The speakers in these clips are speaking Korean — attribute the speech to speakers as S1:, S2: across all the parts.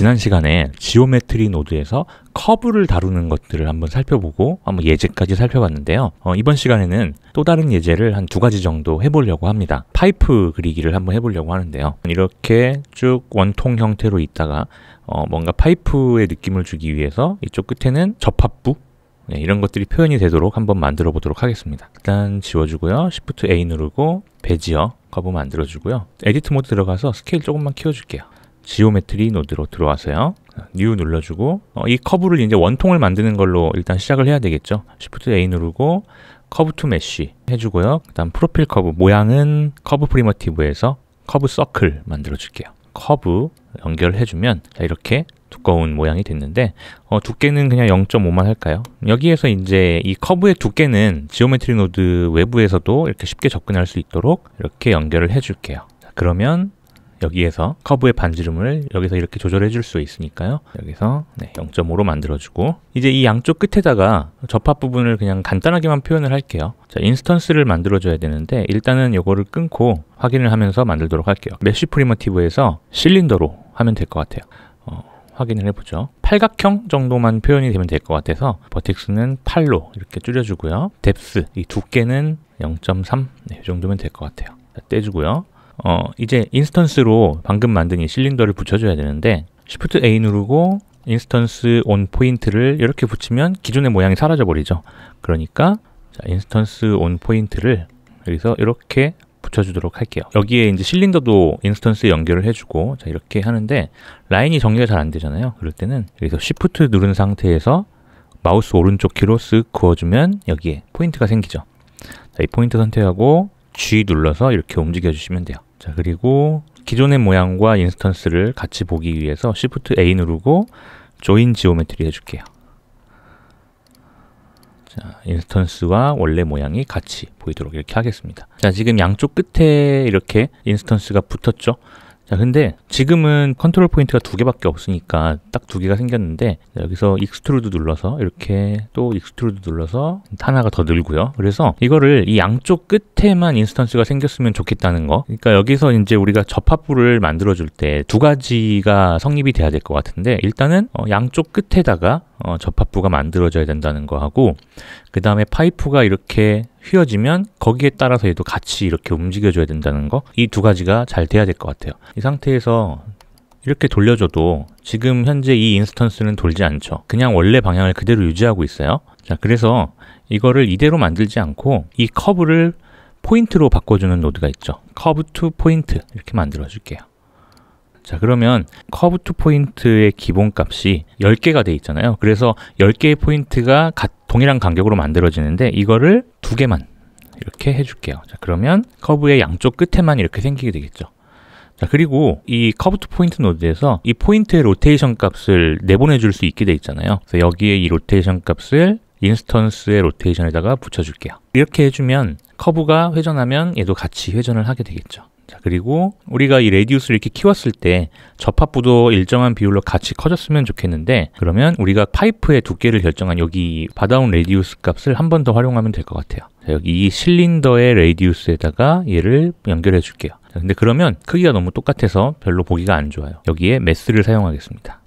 S1: 지난 시간에 지오메트리 노드에서 커브를 다루는 것들을 한번 살펴보고 한번 예제까지 살펴봤는데요. 어, 이번 시간에는 또 다른 예제를 한 두 가지 정도 해보려고 합니다. 파이프 그리기를 한번 해보려고 하는데요. 이렇게 쭉 원통 형태로 있다가 어, 뭔가 파이프의 느낌을 주기 위해서 이쪽 끝에는 접합부 네, 이런 것들이 표현이 되도록 한번 만들어 보도록 하겠습니다. 일단 지워주고요. Shift A 누르고 배지어 커브 만들어주고요. 에디트 모드 들어가서 스케일 조금만 키워줄게요. 지오메트리 노드로 들어와서요. 뉴 눌러주고 어, 이 커브를 이제 원통을 만드는 걸로 일단 시작을 해야 되겠죠. Shift A 누르고 커브 투 메쉬 해주고요. 그 다음 프로필 커브 모양은 커브 프리머티브에서 커브 서클 만들어줄게요. 커브 연결해주면 이렇게 두꺼운 모양이 됐는데 어, 두께는 그냥 0.5만 할까요? 여기에서 이제 이 커브의 두께는 지오메트리 노드 외부에서도 이렇게 쉽게 접근할 수 있도록 이렇게 연결을 해줄게요. 자, 그러면 여기에서 커브의 반지름을 여기서 이렇게 조절해 줄 수 있으니까요 여기서 네, 0.5로 만들어주고 이제 이 양쪽 끝에다가 접합 부분을 그냥 간단하게만 표현을 할게요 자, 인스턴스를 만들어 줘야 되는데 일단은 이거를 끊고 확인을 하면서 만들도록 할게요 메쉬 프리머티브에서 실린더로 하면 될 것 같아요 어, 확인을 해보죠 팔각형 정도만 표현이 되면 될 것 같아서 버텍스는 8로 이렇게 줄여주고요 뎁스, 이 두께는 0.3 네, 이 정도면 될 것 같아요 떼주고요 어, 이제 인스턴스로 방금 만든 이 실린더를 붙여줘야 되는데 Shift A 누르고 인스턴스 온 포인트를 이렇게 붙이면 기존의 모양이 사라져 버리죠. 그러니까 자, 인스턴스 온 포인트를 여기서 이렇게 붙여주도록 할게요. 여기에 이제 실린더도 인스턴스에 연결을 해주고 자, 이렇게 하는데 라인이 정리가 잘 안 되잖아요. 그럴 때는 여기서 Shift 누른 상태에서 마우스 오른쪽 키로 쓱 그어주면 여기에 포인트가 생기죠. 자, 이 포인트 선택하고 G 눌러서 이렇게 움직여 주시면 돼요 자 그리고 기존의 모양과 인스턴스를 같이 보기 위해서 Shift A 누르고 Join g 조인 지오메트리 해줄게요 자, 인스턴스와 원래 모양이 같이 보이도록 이렇게 하겠습니다 자 지금 양쪽 끝에 이렇게 인스턴스가 붙었죠 자, 근데 지금은 컨트롤 포인트가 두 개밖에 없으니까 딱 두 개가 생겼는데 여기서 익스트루드 눌러서 이렇게 또 익스트루드 눌러서 하나가 더 늘고요. 그래서 이거를 이 양쪽 끝에만 인스턴스가 생겼으면 좋겠다는 거. 그러니까 여기서 이제 우리가 접합부를 만들어줄 때 두 가지가 성립이 돼야 될 것 같은데 일단은 어, 양쪽 끝에다가 어, 접합부가 만들어져야 된다는 거하고 그 다음에 파이프가 이렇게 휘어지면 거기에 따라서 얘도 같이 이렇게 움직여줘야 된다는 거 이 두 가지가 잘 돼야 될 것 같아요 이 상태에서 이렇게 돌려줘도 지금 현재 이 인스턴스는 돌지 않죠 그냥 원래 방향을 그대로 유지하고 있어요 자 그래서 이거를 이대로 만들지 않고 이 커브를 포인트로 바꿔주는 노드가 있죠 커브 투 포인트 이렇게 만들어 줄게요 자 그러면 커브 투 포인트의 기본값이 10개가 돼 있잖아요 그래서 10개의 포인트가 동일한 간격으로 만들어지는데 이거를 두 개만 이렇게 해줄게요 자 그러면 커브의 양쪽 끝에만 이렇게 생기게 되겠죠 자 그리고 이 커브 투 포인트 노드에서 이 포인트의 로테이션 값을 내보내줄 수 있게 돼 있잖아요 그래서 여기에 이 로테이션 값을 인스턴스의 로테이션에다가 붙여줄게요 이렇게 해주면 커브가 회전하면 얘도 같이 회전을 하게 되겠죠 자, 그리고 우리가 이 레디우스를 이렇게 키웠을 때 접합부도 일정한 비율로 같이 커졌으면 좋겠는데 그러면 우리가 파이프의 두께를 결정한 여기 받아온 레디우스 값을 한 번 더 활용하면 될 것 같아요 자, 여기 이 실린더의 레디우스에다가 얘를 연결해 줄게요 자, 근데 그러면 크기가 너무 똑같아서 별로 보기가 안 좋아요 여기에 매스를 사용하겠습니다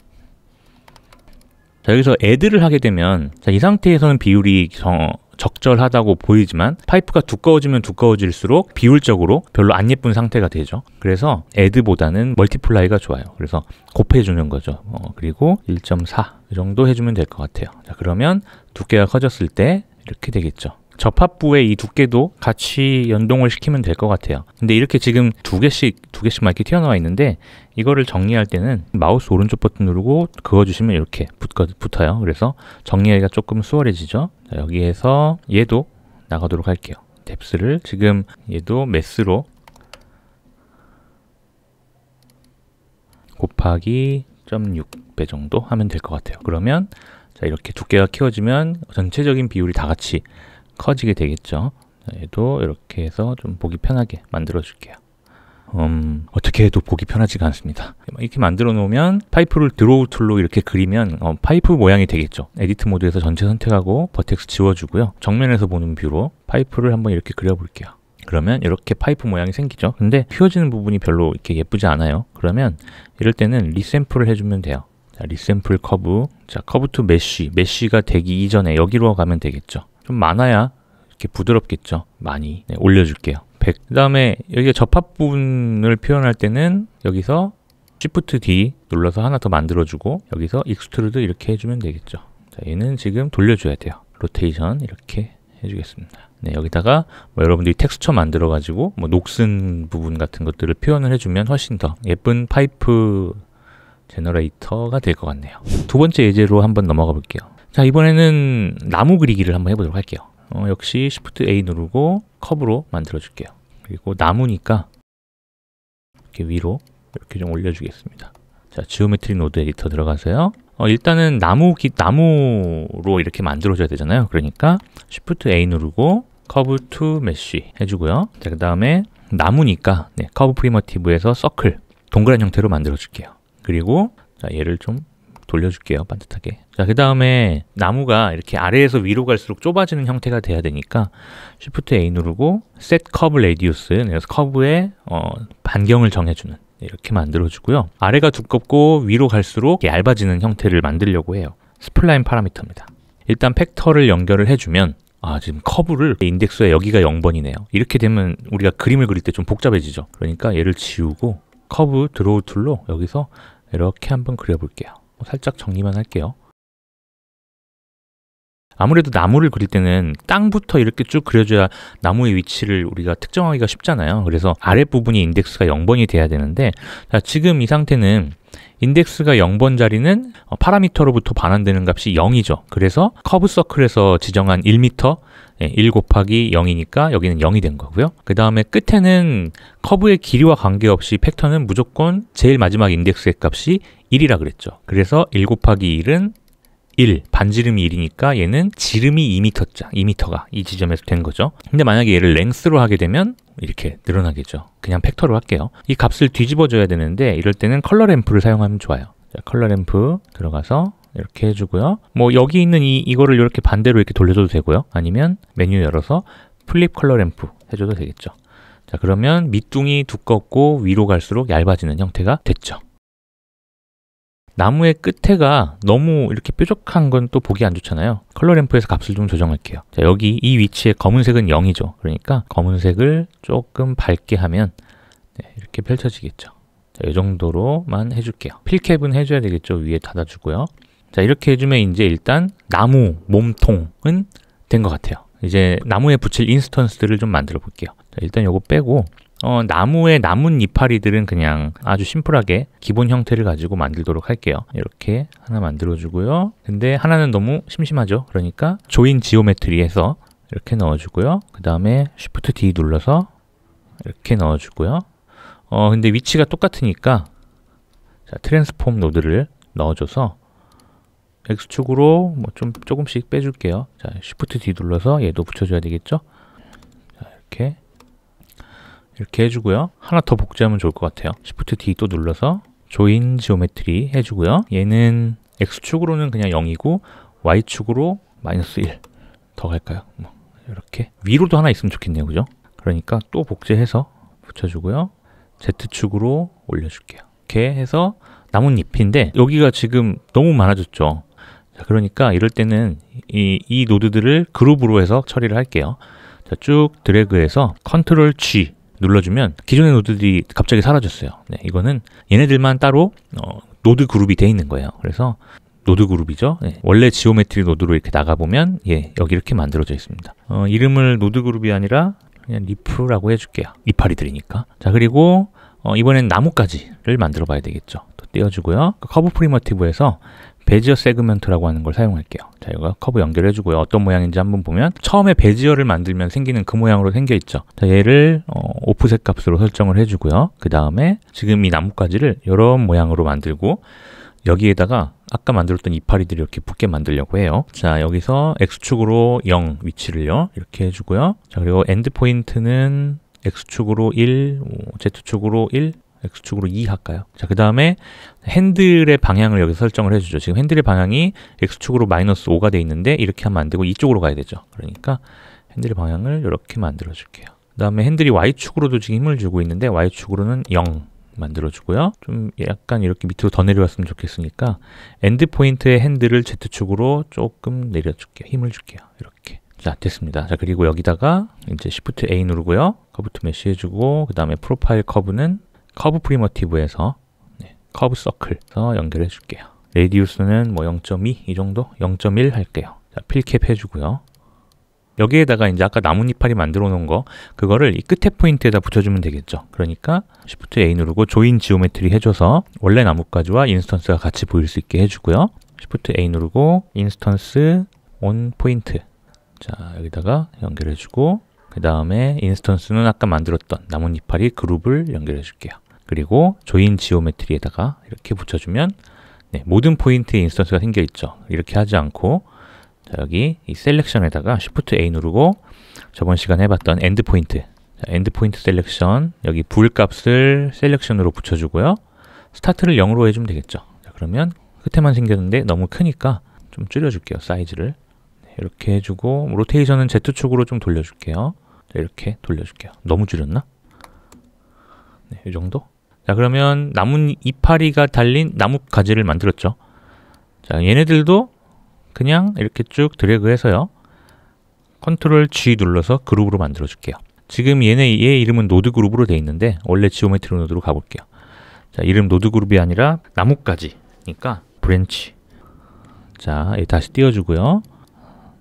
S1: 자 여기서 애드를 하게 되면 자, 이 상태에서는 비율이 정, 적절하다고 보이지만 파이프가 두꺼워지면 두꺼워질수록 비율적으로 별로 안 예쁜 상태가 되죠 그래서 애드보다는 멀티플라이가 좋아요 그래서 곱해주는 거죠 어, 그리고 1.4 정도 해주면 될 것 같아요 자 그러면 두께가 커졌을 때 이렇게 되겠죠 접합부의 이 두께도 같이 연동을 시키면 될 것 같아요 근데 이렇게 지금 두 개씩 두 개씩만 이렇게 튀어나와 있는데 이거를 정리할 때는 마우스 오른쪽 버튼 누르고 그어주시면 이렇게 붙, 어요 그래서 정리하기가 조금 수월해지죠 자, 여기에서 얘도 나가도록 할게요 뎁스를 지금 얘도 매스로 곱하기 0.6배 정도 하면 될 것 같아요 그러면 자 이렇게 두께가 키워지면 전체적인 비율이 다 같이 커지게 되겠죠 얘도 이렇게 해서 좀 보기 편하게 만들어 줄게요 음, 어떻게 해도 보기 편하지가 않습니다 뭐 이렇게 만들어 놓으면 파이프를 드로우 툴로 이렇게 그리면 어, 파이프 모양이 되겠죠 에디트 모드에서 전체 선택하고 버텍스 지워주고요 정면에서 보는 뷰로 파이프를 한번 이렇게 그려볼게요 그러면 이렇게 파이프 모양이 생기죠 근데 휘어지는 부분이 별로 이렇게 예쁘지 않아요 그러면 이럴 때는 리샘플을 해주면 돼요 자, 리샘플 커브 자 커브 투 메쉬 메쉬가 되기 이전에 여기로 가면 되겠죠 좀 많아야 이렇게 부드럽겠죠. 많이 네, 올려줄게요. 100. 그 다음에 여기 접합 부분을 표현할 때는 여기서 Shift D 눌러서 하나 더 만들어주고 여기서 익스트루드 이렇게 해주면 되겠죠. 자, 얘는 지금 돌려줘야 돼요. 로테이션 이렇게 해주겠습니다. 네, 여기다가 뭐 여러분들이 텍스처 만들어가지고 뭐 녹슨 부분 같은 것들을 표현을 해주면 훨씬 더 예쁜 파이프 제너레이터가 될 것 같네요. 두 번째 예제로 한번 넘어가 볼게요. 자 이번에는 나무 그리기를 한번 해보도록 할게요 어, 역시 Shift A 누르고 컵으로 만들어 줄게요 그리고 나무니까 이렇게 위로 이렇게 좀 올려주겠습니다 자 지오메트리 노드 에디터 들어가서요 어, 일단은 나무 기, 나무로 이렇게 만들어줘야 되잖아요 그러니까 Shift A 누르고 커브 투 메쉬 해주고요 자그 다음에 나무니까 네, 커브 프리머티브에서 서클 동그란 형태로 만들어 줄게요 그리고 자, 얘를 좀 돌려줄게요 반듯하게 자그 다음에 나무가 이렇게 아래에서 위로 갈수록 좁아지는 형태가 돼야 되니까 Shift A 누르고 Set Curve Radius 그래서 커브의 어, 반경을 정해주는 이렇게 만들어주고요 아래가 두껍고 위로 갈수록 얇아지는 형태를 만들려고 해요 스플라인 파라미터입니다 일단 팩터를 연결을 해주면 아 지금 커브를 인덱스에 여기가 0번이네요 이렇게 되면 우리가 그림을 그릴 때 좀 복잡해지죠 그러니까 얘를 지우고 커브 드로우 툴로 여기서 이렇게 한번 그려볼게요 살짝 정리만 할게요. 아무래도 나무를 그릴 때는 땅부터 이렇게 쭉 그려줘야 나무의 위치를 우리가 특정하기가 쉽잖아요 그래서 아랫부분이 인덱스가 0번이 돼야 되는데 자, 지금 이 상태는 인덱스가 0번 자리는 어, 파라미터로부터 반환되는 값이 0이죠 그래서 커브 서클에서 지정한 1m 1 예, 곱하기 0이니까 여기는 0이 된 거고요 그 다음에 끝에는 커브의 길이와 관계없이 팩터는 무조건 제일 마지막 인덱스의 값이 1이라 그랬죠 그래서 1 곱하기 1은 1, 반지름이 1이니까 얘는 지름이 2m자, 2m가 이 지점에서 된 거죠. 근데 만약에 얘를 랭스로 하게 되면 이렇게 늘어나겠죠. 그냥 팩터로 할게요. 이 값을 뒤집어줘야 되는데 이럴 때는 컬러 램프를 사용하면 좋아요. 자, 컬러 램프 들어가서 이렇게 해주고요. 뭐 여기 있는 이, 이거를 이렇게 반대로 이렇게 돌려줘도 되고요. 아니면 메뉴 열어서 플립 컬러 램프 해줘도 되겠죠. 자 그러면 밑둥이 두껍고 위로 갈수록 얇아지는 형태가 됐죠. 나무의 끝에가 너무 이렇게 뾰족한 건 또 보기 안 좋잖아요 컬러 램프에서 값을 좀 조정할게요 자, 여기 이 위치에 검은색은 0이죠 그러니까 검은색을 조금 밝게 하면 네, 이렇게 펼쳐지겠죠 자, 이 정도로만 해줄게요 필캡은 해줘야 되겠죠 위에 닫아주고요 자 이렇게 해주면 이제 일단 나무 몸통은 된 것 같아요 이제 나무에 붙일 인스턴스들을 좀 만들어 볼게요 자, 일단 요거 빼고 어, 나무의 나뭇 이파리들은 그냥 아주 심플하게 기본 형태를 가지고 만들도록 할게요. 이렇게 하나 만들어주고요. 근데 하나는 너무 심심하죠. 그러니까 조인 지오메트리에서 이렇게 넣어주고요. 그 다음에 Shift D 눌러서 이렇게 넣어주고요. 어, 근데 위치가 똑같으니까 자, 트랜스폼 노드를 넣어줘서 X축으로 뭐 좀 조금씩 빼줄게요. 자, Shift D 눌러서 얘도 붙여줘야 되겠죠? 자, 이렇게 이렇게 해주고요. 하나 더 복제하면 좋을 것 같아요. Shift D 또 눌러서 조인 지오메트리 해주고요. 얘는 X축으로는 그냥 0이고 Y축으로 마이너스 1 더 갈까요? 뭐 이렇게 위로도 하나 있으면 좋겠네요. 그죠? 그러니까 또 복제해서 붙여주고요. Z축으로 올려줄게요. 이렇게 해서 나뭇잎인데 여기가 지금 너무 많아졌죠. 자, 그러니까 이럴 때는 이, 이 노드들을 그룹으로 해서 처리를 할게요. 자, 쭉 드래그해서 컨트롤 G 눌러주면 기존의 노드들이 갑자기 사라졌어요. 네, 이거는 얘네들만 따로 어, 노드 그룹이 돼 있는 거예요. 그래서 노드 그룹이죠. 네, 원래 지오메트리 노드로 이렇게 나가보면 예, 여기 이렇게 만들어져 있습니다. 어, 이름을 노드 그룹이 아니라 그냥 리프라고 해줄게요. 이파리들이니까. 자 그리고 어, 이번엔 나뭇가지를 만들어 봐야 되겠죠. 또 띄워주고요. 커브 프리머티브에서 베지어 세그먼트라고 하는 걸 사용할게요. 자, 이거 커브 연결해 주고요. 어떤 모양인지 한번 보면 처음에 베지어를 만들면 생기는 그 모양으로 생겨 있죠. 자, 얘를 어, 오프셋 값으로 설정을 해 주고요. 그 다음에 지금 이 나뭇가지를 이런 모양으로 만들고 여기에다가 아까 만들었던 이파리들이 이렇게 붙게 만들려고 해요 자 여기서 X축으로 0 위치를요 이렇게 해주고요 자 그리고 엔드 포인트는 X축으로 1, Z축으로 1 x축으로 2 e 할까요? 자, 그 다음에 핸들의 방향을 여기 설정을 해주죠. 지금 핸들의 방향이 x축으로 마이너스 5가 돼 있는데 이렇게 하면 안 되고 이쪽으로 가야 되죠. 그러니까 핸들의 방향을 이렇게 만들어줄게요. 그 다음에 핸들이 y축으로도 지금 힘을 주고 있는데 y축으로는 0 만들어주고요. 좀 약간 이렇게 밑으로 더 내려왔으면 좋겠으니까 엔드 포인트의 핸들을 Z축으로 조금 내려줄게요. 힘을 줄게요. 이렇게. 자, 됐습니다. 자, 그리고 여기다가 이제 Shift A 누르고요. 커브 투메시 해주고 그 다음에 프로파일 커브는 커브 프리머티브에서 네, 커브 서클에서 연결해 줄게요. 레디우스는 뭐 0.2 이 정도? 0.1 할게요. 자, 필캡 해주고요. 여기에다가 이제 아까 나뭇잎파리 만들어 놓은 거 그거를 이 끝에 포인트에다 붙여주면 되겠죠 그러니까 Shift A 누르고 조인 지오메트리 해줘서 원래 나뭇가지와 인스턴스가 같이 보일 수 있게 해주고요 Shift A 누르고 인스턴스 온 포인트 자 여기다가 연결해주고 그 다음에 인스턴스는 아까 만들었던 나뭇잎파리 그룹을 연결해줄게요 그리고 조인 지오메트리에다가 이렇게 붙여주면 네, 모든 포인트에 인스턴스가 생겨 있죠. 이렇게 하지 않고 자, 여기 이 셀렉션에다가 Shift A 누르고 저번 시간에 해봤던 엔드 포인트 엔드 포인트 셀렉션 여기 불 값을 셀렉션으로 붙여주고요. 스타트를 0으로 해주면 되겠죠. 자, 그러면 끝에만 생겼는데 너무 크니까 좀 줄여줄게요. 사이즈를 네, 이렇게 해주고 로테이션은 Z축으로 좀 돌려줄게요. 자, 이렇게 돌려줄게요. 너무 줄였나? 네, 이 정도? 자 그러면 나뭇 이파리가 달린 나뭇가지를 만들었죠 자 얘네들도 그냥 이렇게 쭉 드래그해서요 컨트롤 G 눌러서 그룹으로 만들어 줄게요 지금 얘네 얘 이름은 노드 그룹으로 돼 있는데 원래 지오메트리 노드로 가볼게요 자 이름 노드 그룹이 아니라 나뭇가지니까 브랜치 자 다시 띄워주고요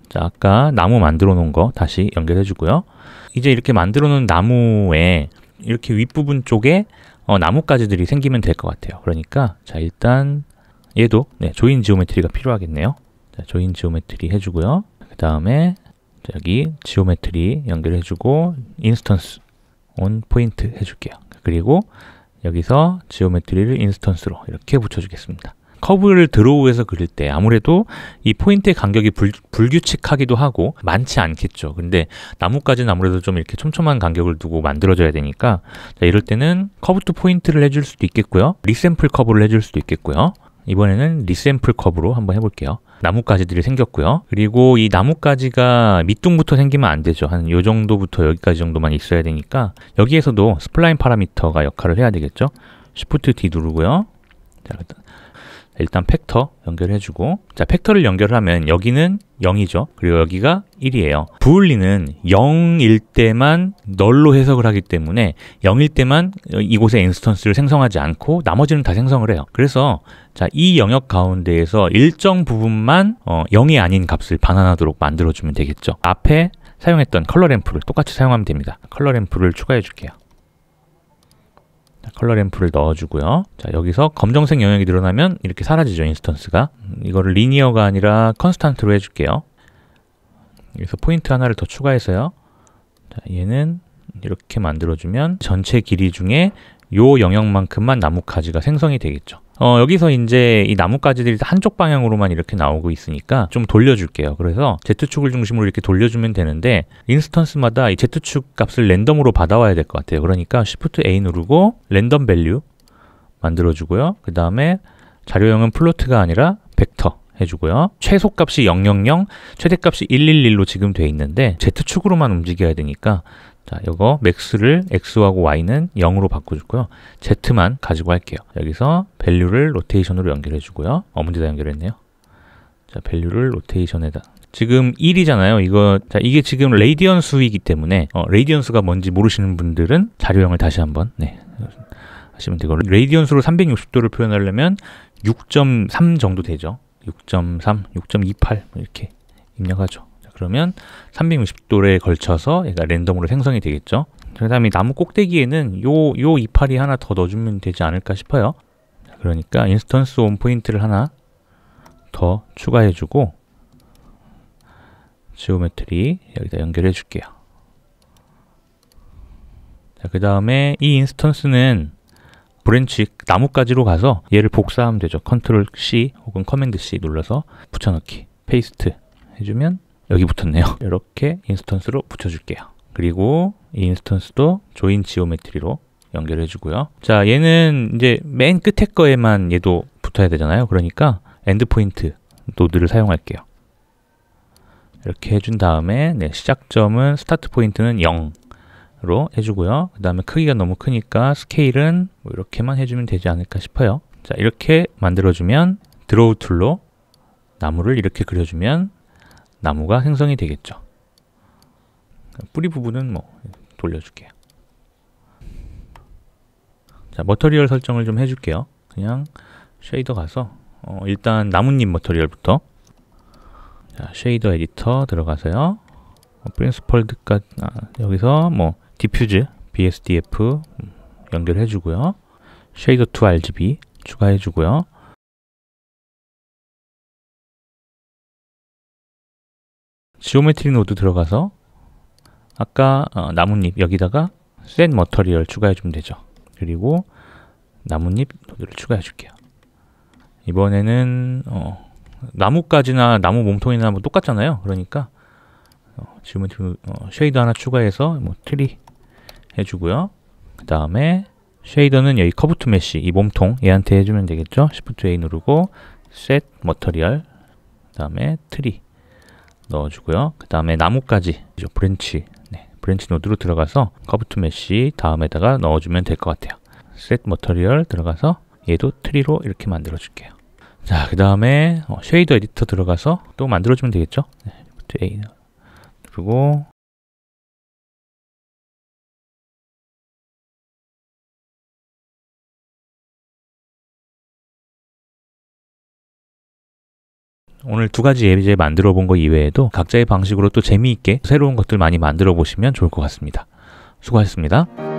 S1: 자 아까 나무 만들어 놓은 거 다시 연결해 주고요 이제 이렇게 만들어 놓은 나무에 이렇게 윗부분 쪽에 어, 나뭇가지들이 생기면 될 것 같아요. 그러니까 자 일단 얘도 네, 조인 지오메트리가 필요하겠네요. 자, 조인 지오메트리 해주고요. 그 다음에 여기 지오메트리 연결해주고 인스턴스 온 포인트 해줄게요. 그리고 여기서 지오메트리를 인스턴스로 이렇게 붙여주겠습니다. 커브를 드로우해서 그릴 때 아무래도 이 포인트의 간격이 불, 규칙하기도 하고 많지 않겠죠. 근데 나뭇가지는 아무래도 좀 이렇게 촘촘한 간격을 두고 만들어져야 되니까 자, 이럴 때는 커브 투 포인트를 해줄 수도 있겠고요. 리샘플 커브를 해줄 수도 있겠고요. 이번에는 리샘플 커브로 한번 해볼게요. 나뭇가지들이 생겼고요. 그리고 이 나뭇가지가 밑둥부터 생기면 안 되죠. 한 요 정도부터 여기까지 정도만 있어야 되니까 여기에서도 스플라인 파라미터가 역할을 해야 되겠죠. Shift D 누르고요. 자, 일단 팩터 연결해주고 자 팩터를 연결하면 여기는 0이죠 그리고 여기가 1이에요 부울리는 0일 때만 널로 해석을 하기 때문에 0일 때만 이곳에 인스턴스를 생성하지 않고 나머지는 다 생성을 해요 그래서 자 이 영역 가운데에서 일정 부분만 어, 0이 아닌 값을 반환하도록 만들어주면 되겠죠 앞에 사용했던 컬러 램프를 똑같이 사용하면 됩니다 컬러 램프를 추가해 줄게요 자, 컬러 램프를 넣어주고요. 자, 여기서 검정색 영역이 늘어나면 이렇게 사라지죠, 인스턴스가. 음, 이거를 리니어가 아니라 컨스턴트로 해줄게요. 여기서 포인트 하나를 더 추가해서요. 자, 얘는 이렇게 만들어주면 전체 길이 중에 요 영역만큼만 나뭇가지가 생성이 되겠죠. 어, 여기서 이제 이 나뭇가지들이 한쪽 방향으로만 이렇게 나오고 있으니까 좀 돌려줄게요. 그래서 Z축을 중심으로 이렇게 돌려주면 되는데 인스턴스마다 이 Z축 값을 랜덤으로 받아와야 될 것 같아요. 그러니까 Shift A 누르고 랜덤 밸류 만들어주고요. 그 다음에 자료형은 플로트가 아니라 벡터 해주고요. 최소값이 000, 최대값이 111로 지금 돼 있는데 Z축으로만 움직여야 되니까 자, 이거 맥스를 x하고 y는 0으로 바꿔주고요. z만 가지고 할게요. 여기서 밸류를 로테이션으로 연결해 주고요. 어, 문제다 연결했네요. 자, 밸류를 로테이션에다 지금 1이잖아요. 이거 자, 이게 지금 레이디언스이기 때문에 어, 레이디언스가 뭔지 모르시는 분들은 자료형을 다시 한번 네. 하시면 되고 레이디언스로 360도를 표현하려면 6.3 정도 되죠. 6.3, 6.28 뭐 이렇게 입력하죠. 자, 그러면 360도에 걸쳐서 얘가 랜덤으로 생성이 되겠죠. 그 다음에 나무 꼭대기에는 요, 요 이파리 하나 더 넣어주면 되지 않을까 싶어요. 자, 그러니까 인스턴스 온 포인트를 하나 더 추가해주고 지오메트리 여기다 연결해 줄게요. 자, 그 다음에 이 인스턴스는 브랜치 나뭇가지로 가서 얘를 복사하면 되죠. 컨트롤 C 혹은 커맨드 C 눌러서 붙여넣기, 페이스트 해주면 여기 붙었네요. 이렇게 인스턴스로 붙여줄게요. 그리고 이 인스턴스도 조인 지오메트리로 연결해 주고요. 자, 얘는 이제 맨 끝에 거에만 얘도 붙어야 되잖아요. 그러니까 엔드포인트 노드를 사용할게요. 이렇게 해준 다음에 네, 시작점은 스타트 포인트는 0로 해주고요. 그 다음에 크기가 너무 크니까 스케일은 뭐 이렇게만 해주면 되지 않을까 싶어요. 자 이렇게 만들어주면 드로우 툴로 나무를 이렇게 그려주면 나무가 생성이 되겠죠. 뿌리 부분은 뭐 돌려줄게요. 자 머터리얼 설정을 좀 해줄게요. 그냥 쉐이더 가서 어, 일단 나뭇잎 머터리얼부터 자, 쉐이더 에디터 들어가서요. 어, 프린스펄드까지 아, 여기서 뭐 디퓨즈 BSDF 연결해 주고요. 쉐이더 2 RGB 추가해 주고요. 지오메트리 노드 들어가서 아까 어, 나뭇잎 여기다가 센 머터리얼 추가해 주면 되죠. 그리고 나뭇잎 노드를 추가해 줄게요. 이번에는 어, 나뭇가지나 나무 몸통이나 뭐 똑같잖아요. 그러니까 어, 지오메트리 어, 쉐이드 하나 추가해서 뭐 트리 해주고요. 그 다음에 쉐이더는 여기 커브 투 메쉬 이 몸통 얘한테 해주면 되겠죠. Shift A 누르고 Set Material 그 다음에 트리 넣어주고요. 그 다음에 나뭇가지 브랜치 네, 브랜치 노드로 들어가서 커브 투 메쉬 다음에다가 넣어주면 될 것 같아요. Set Material 들어가서 얘도 트리로 이렇게 만들어 줄게요. 자, 그 다음에 어, 쉐이더 에디터 들어가서 또 만들어주면 되겠죠. 네, A 그리고 오늘 두 가지 예제 만들어 본 거 이외에도 각자의 방식으로 또 재미있게 새로운 것들 많이 만들어 보시면 좋을 것 같습니다. 수고하셨습니다.